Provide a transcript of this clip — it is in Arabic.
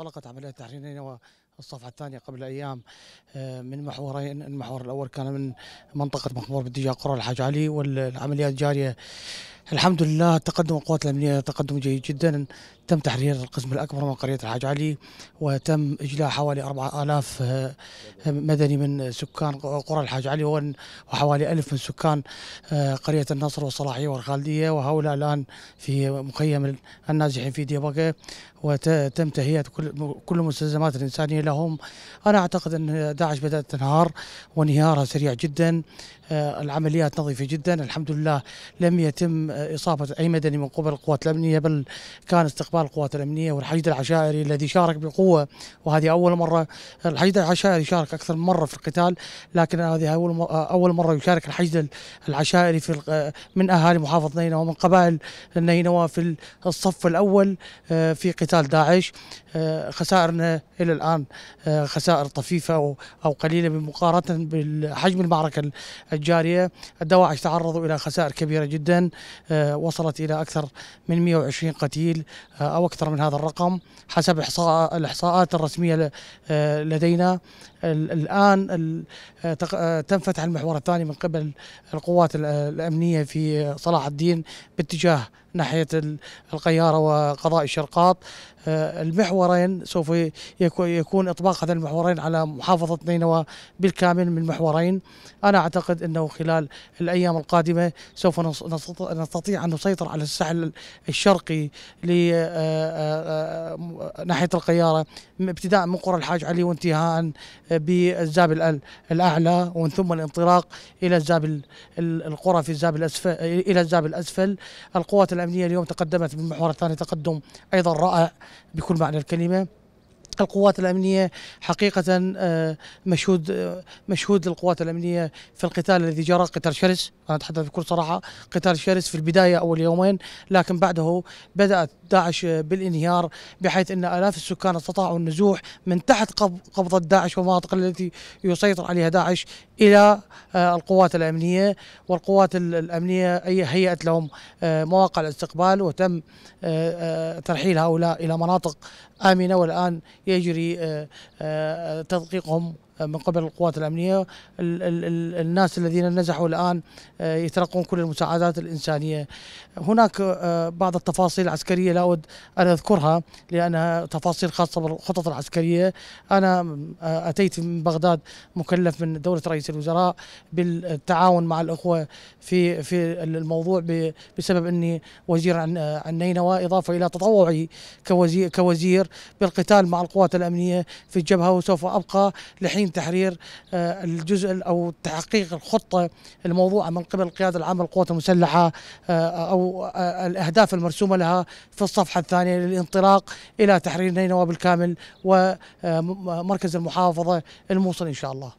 انطلقت عملية تحرير الصفحه الثانية قبل أيام آه، من محورين المحور الأول كان من منطقة مخبور بالدجاج قرى الحاج علي والعمليات جارية الحمد لله تقدم القوات الأمنية تقدم جيد جدا تم تحرير القسم الأكبر من قرية الحاج علي وتم إجلاء حوالي 4000 آه، مدني من سكان قرى الحاج علي وحوالي ألف من سكان آه، قرية النصر والصلاحية والخالدية وهؤلاء الآن في مخيم النازحين في ديباقة وتم تهيئة كل كل المستلزمات الإنسانية لهم أنا أعتقد أن داعش بدأت تنهار وانهيارها سريع جدا آه، العمليات نظيفة جدا الحمد لله لم يتم آه، إصابة أي مدني من قبل القوات الأمنية بل كان استقبال القوات الأمنية والحشد العشائري الذي شارك بقوة وهذه أول مرة الحشد العشائري شارك أكثر من مرة في القتال لكن هذه أول آه، أول مرة يشارك الحشد العشائري في من أهالي محافظة نينوى ومن قبائل نينوى في الصف الأول في قتال داعش خسائرنا إلى الآن خسائر طفيفة أو قليلة بمقارنة بحجم المعركة الجارية الدواعش تعرضوا إلى خسائر كبيرة جدا آه، وصلت إلى أكثر من 120 قتيل آه، أو أكثر من هذا الرقم حسب الإحصاءات الرسمية آه، لدينا الان آه، تنفتح آه، المحور الثاني من قبل القوات آه، الامنيه في صلاح الدين باتجاه ناحيه القياره وقضاء الشرقاط المحورين سوف يكون اطباق هذا المحورين على محافظه نينوى بالكامل من محورين انا اعتقد انه خلال الايام القادمه سوف نستطيع ان نسيطر على الساحل الشرقي ناحيه القياره ابتداء من قرى الحاج علي وانتهاء بالزاب الاعلى ومن ثم الانطلاق الى الزاب القرى في الزاب الاسفل الى الزاب الاسفل القوات الامنيه اليوم تقدمت بالمحور الثاني تقدم ايضا رائع بكل معنى الكلمه القوات الامنيه حقيقه آه، مشهود آه، مشهود للقوات الامنيه في القتال الذي جرى قتال شرس انا اتحدث بكل صراحه قتال شرس في البدايه اول يومين لكن بعده بدات داعش بالانهيار بحيث أن آلاف السكان استطاعوا النزوح من تحت قبضة داعش والمناطق التي يسيطر عليها داعش إلى آه، القوات الأمنية والقوات الأمنية هيئت لهم آه، مواقع الاستقبال وتم آه، ترحيل هؤلاء إلى مناطق آمنة والآن يجري تدقيقهم من قبل القوات الأمنية الناس الذين نزحوا الآن آه، يتلقون كل المساعدات الإنسانية هناك آه، بعض التفاصيل العسكرية لا أود أن أذكرها لأنها تفاصيل خاصة بالخطط العسكرية أنا آه، أتيت من بغداد مكلف من دولة رئيس الوزراء بالتعاون مع الأخوة في في الموضوع بسبب أني وزير عن عن نينوى إضافة إلى تطوعي كوزير كوزير بالقتال مع القوات الأمنية في الجبهة وسوف أبقى لحين يمكن تحرير آه، الجزء او تحقيق الخطه الموضوعه من قبل القياده العامه للقوات المسلحه آه، او آه، الاهداف المرسومه لها في الصفحه الثانيه للانطلاق الى تحرير نينوى بالكامل ومركز المحافظه الموصل ان شاء الله